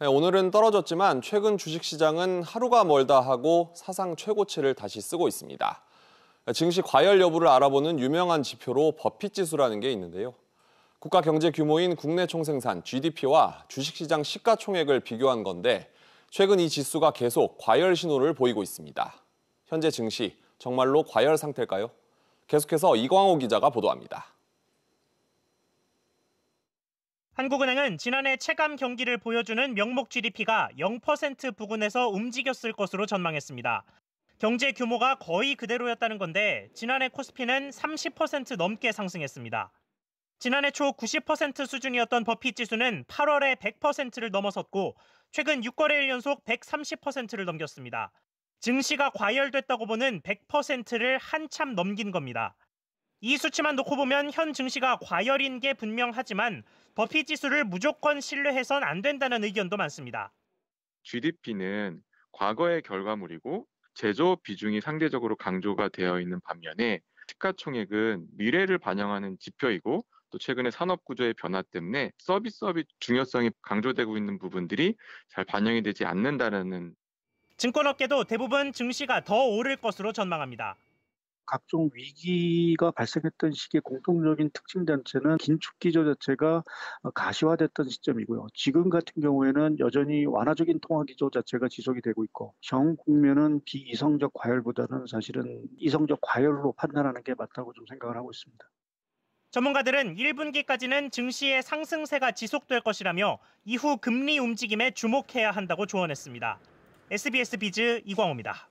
네, 오늘은 떨어졌지만 최근 주식시장은 하루가 멀다 하고 사상 최고치를 다시 쓰고 있습니다. 네, 증시 과열 여부를 알아보는 유명한 지표로 버핏 지수라는 게 있는데요. 국가 경제 규모인 국내 총생산 GDP와 주식시장 시가총액을 비교한 건데 최근 이 지수가 계속 과열 신호를 보이고 있습니다. 현재 증시 정말로 과열 상태일까요? 계속해서 이광호 기자가 보도합니다. 한국은행은 지난해 체감 경기를 보여주는 명목 GDP가 0% 부근에서 움직였을 것으로 전망했습니다. 경제 규모가 거의 그대로였다는 건데 지난해 코스피는 30% 넘게 상승했습니다. 지난해 초 90% 수준이었던 버핏 지수는 8월에 100%를 넘어섰고 최근 6거래일 연속 130%를 넘겼습니다. 증시가 과열됐다고 보는 100%를 한참 넘긴 겁니다. 이 수치만 놓고 보면 현 증시가 과열인 게 분명하지만 버핏 지수를 무조건 신뢰해선 안 된다는 의견도 많습니다. GDP는 과거의 결과물이고 제조업 비중이 상대적으로 강조가 되어 있는 반면에 시가총액은 미래를 반영하는 지표이고 또 최근에 산업 구조의 변화 때문에 서비스업이 중요성이 강조되고 있는 부분들이 잘 반영이 되지 않는다는 증권업계도 대부분 증시가 더 오를 것으로 전망합니다. 각종 위기가 발생했던 시기의 공통적인 특징 단체는 긴축 기조 자체가 어, 가시화됐던 시점이고요. 지금 같은 경우에는 여전히 완화적인 통화 기조 자체가 지속이 되고 있고 정 국면은 비이성적 과열보다는 사실은 이성적 과열로 판단하는 게 맞다고 좀 생각을 하고 있습니다. 전문가들은 1분기까지는 증시의 상승세가 지속될 것이라며 이후 금리 움직임에 주목해야 한다고 조언했습니다. SBS 비즈 이광호입니다.